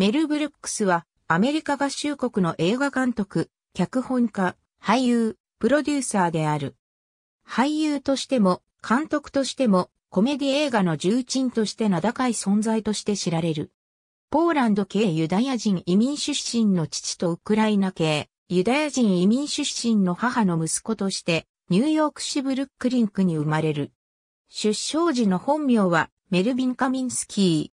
メル・ブルックスは、アメリカ合衆国の映画監督、脚本家、俳優、プロデューサーである。俳優としても、監督としても、コメディ映画の重鎮として名高い存在として知られる。ポーランド系ユダヤ人移民出身の父とウクライナ系ユダヤ人移民出身の母の息子として、ニューヨーク市ブルックリンクに生まれる。出生時の本名はメルビン・カミンスキ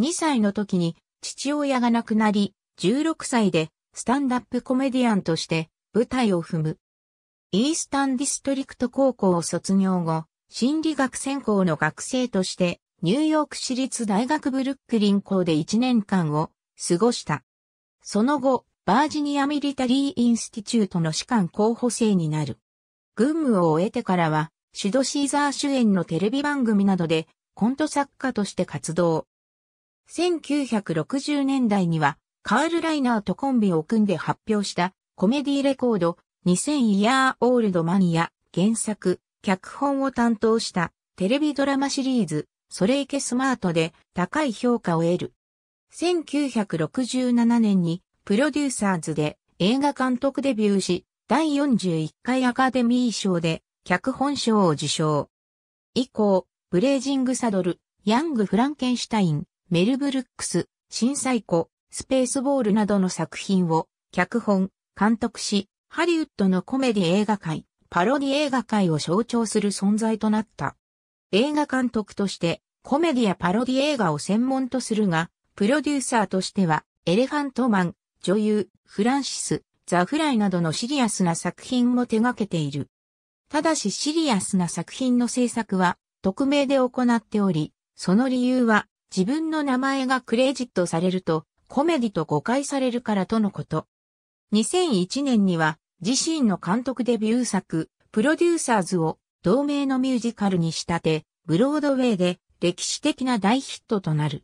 ー。2歳の時に父親が亡くなり、16歳でスタンダップコメディアンとして舞台を踏む。イースタンディストリクト高校を卒業後、心理学専攻の学生としてニューヨーク市立大学ブルックリン校で1年間を過ごした。その後、バージニアミリタリーインスティチュートの士官候補生になる。軍務を終えてからは、シュド・シーザー主演のテレビ番組などでコント作家として活動。1960年代には、カール・ライナーとコンビを組んで発表したコメディレコード2000イヤーオールドマニア原作、脚本を担当したテレビドラマシリーズ、それいけスマートで高い評価を得る。1967年にプロデューサーズで映画監督デビューし、第41回アカデミー賞で脚本賞を受賞。以降、ブレイジングサドル、ヤング・フランケンシュタイン、メル・ブルックス、震災後、スペースボールなどの作品を脚本、監督し、ハリウッドのコメディ映画界、パロディ映画界を象徴する存在となった。映画監督としてコメディやパロディ映画を専門とするが、プロデューサーとしてはエレファントマン、女優、フランシス、ザ・フライなどのシリアスな作品も手掛けている。ただしシリアスな作品の制作は匿名で行っており、その理由は自分の名前がクレジットされると、コメディと誤解されるからとのこと。2001年には、自身の監督デビュー作、プロデューサーズを同名のミュージカルに仕立て、ブロードウェイで歴史的な大ヒットとなる。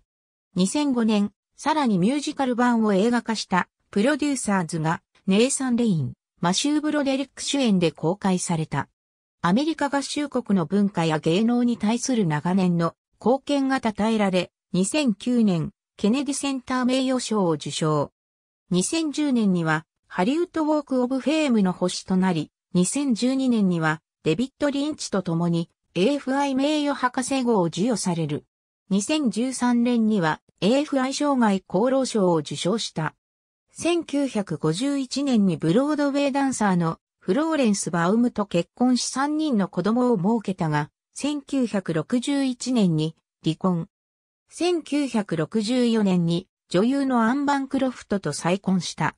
2005年、さらにミュージカル版を映画化したプロデューサーズがネイサン・レイン、マシュー・ブロデリック主演で公開された。アメリカ合衆国の文化や芸能に対する長年の貢献が称えられ、2009年、ケネディセンター名誉賞を受賞。2010年には、ハリウッドウォーク・オブ・フェームの星となり、2012年には、デビッド・リンチと共に、AFI 名誉博士号を授与される。2013年には AFI 障害厚労賞を受賞した。1951年にブロードウェイダンサーのフローレンス・バウムと結婚し3人の子供を設けたが、1961年に離婚。1964年に女優のアンバンクロフトと再婚した。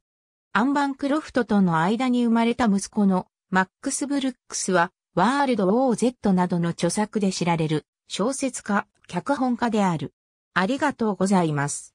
アンバンクロフトとの間に生まれた息子のマックス・ブルックスはワールド・オー・ゼットなどの著作で知られる小説家、脚本家である。ありがとうございます。